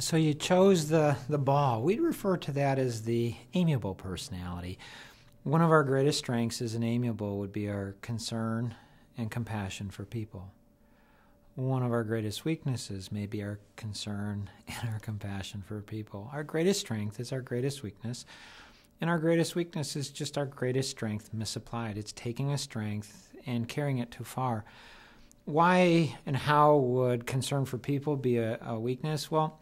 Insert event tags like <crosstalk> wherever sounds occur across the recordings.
So you chose the, the ball. We'd refer to that as the amiable personality. One of our greatest strengths as an amiable would be our concern and compassion for people one of our greatest weaknesses may be our concern <laughs> and our compassion for people. Our greatest strength is our greatest weakness. And our greatest weakness is just our greatest strength misapplied. It's taking a strength and carrying it too far. Why and how would concern for people be a, a weakness? Well,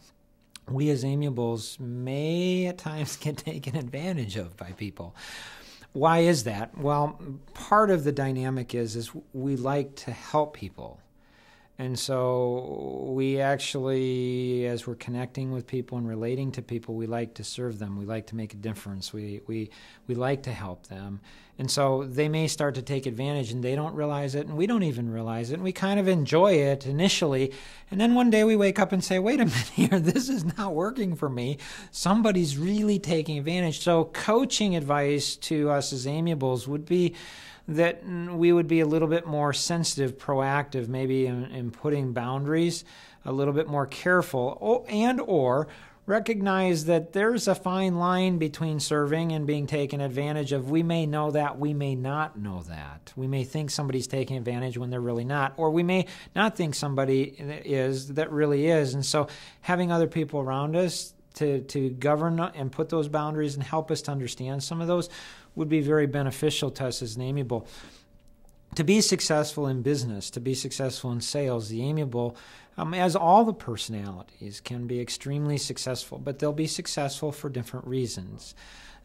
we as amiables may at times <laughs> get taken advantage of by people. Why is that? Well, part of the dynamic is is we like to help people and so we actually, as we're connecting with people and relating to people, we like to serve them. We like to make a difference. We, we, we like to help them. And so they may start to take advantage and they don't realize it, and we don't even realize it. And we kind of enjoy it initially. And then one day we wake up and say, wait a <laughs> minute here, this is not working for me. Somebody's really taking advantage. So, coaching advice to us as amiables would be that we would be a little bit more sensitive, proactive, maybe in, in putting boundaries, a little bit more careful, and or recognize that there's a fine line between serving and being taken advantage of. We may know that, we may not know that. We may think somebody's taking advantage when they're really not, or we may not think somebody is that really is. And so having other people around us to, to govern and put those boundaries and help us to understand some of those would be very beneficial to us as an amiable. To be successful in business, to be successful in sales, the amiable um, as all the personalities can be extremely successful, but they'll be successful for different reasons.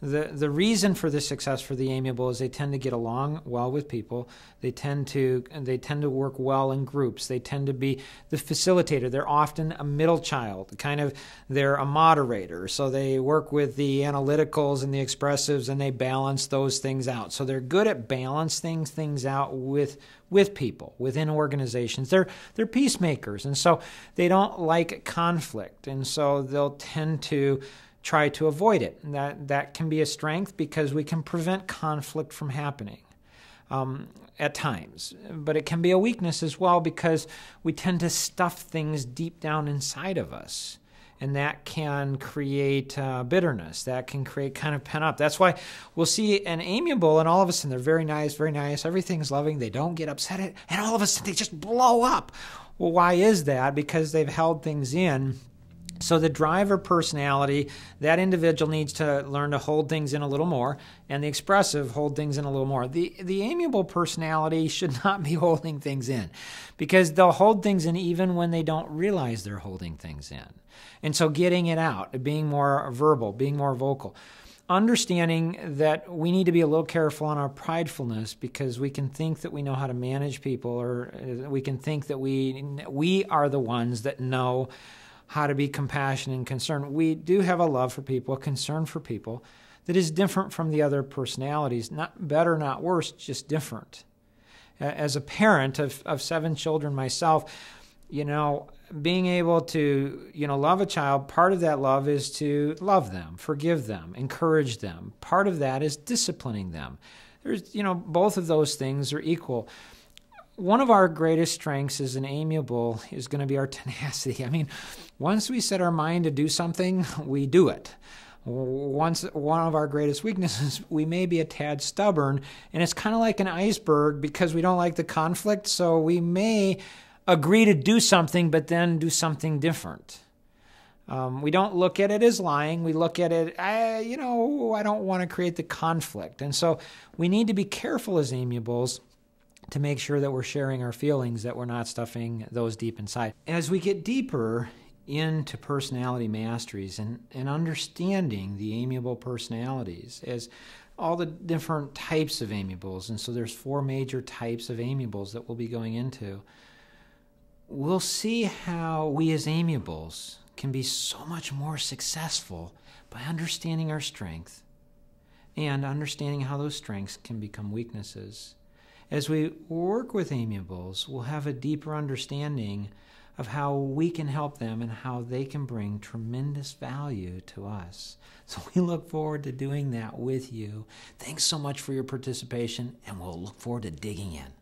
The, the reason for the success for the amiable is they tend to get along well with people. They tend to they tend to work well in groups. They tend to be the facilitator. They're often a middle child, kind of they're a moderator. So they work with the analyticals and the expressives, and they balance those things out. So they're good at balance things things out with with people within organizations. They're they're peacemakers and so they don't like conflict, and so they'll tend to try to avoid it. And that, that can be a strength because we can prevent conflict from happening. Um, at times, but it can be a weakness as well because we tend to stuff things deep down inside of us and that can create uh, bitterness. That can create kind of pent up. That's why we'll see an amiable, and all of a sudden they're very nice, very nice. Everything's loving. They don't get upset, at, and all of a sudden they just blow up. Well, why is that? Because they've held things in. So the driver personality, that individual needs to learn to hold things in a little more, and the expressive hold things in a little more. The the amiable personality <laughs> should not be holding things in because they'll hold things in even when they don't realize they're holding things in. And so getting it out, being more verbal, being more vocal understanding that we need to be a little careful on our pridefulness because we can think that we know how to manage people or uh, we can think that we we are the ones that know how to be compassionate and concerned. We do have a love for people, a concern for people that is different from the other personalities, not better, not worse, just different. As a parent of, of seven children myself, you know, being able to, you know, love a child, part of that love is to love them, forgive them, encourage them. Part of that is disciplining them. There's, you know, both of those things are equal. One of our greatest strengths as an amiable is going to be our <laughs> tenacity. I mean, once we set our mind to do something, we do it once one of our greatest weaknesses we may be a tad stubborn and it's kind of like an iceberg because we don't like the conflict so we may agree to do something but then do something different. Um, we don't look at it as lying. We look at it, I, you know, I don't want to create the conflict. And so we need to be careful as amiables to make sure that we're sharing our feelings, that we're not stuffing those deep inside. As we get deeper into personality masteries and, and understanding the amiable personalities as all the different types of amiables, and so there's four major types of amiables that we'll be going into we'll see how we as amiables can be so much more successful by understanding our strength and understanding how those strengths can become weaknesses. As we work with amiables, we'll have a deeper understanding of how we can help them and how they can bring tremendous value to us. So we look forward to doing that with you. Thanks so much for your participation, and we'll look forward to digging in.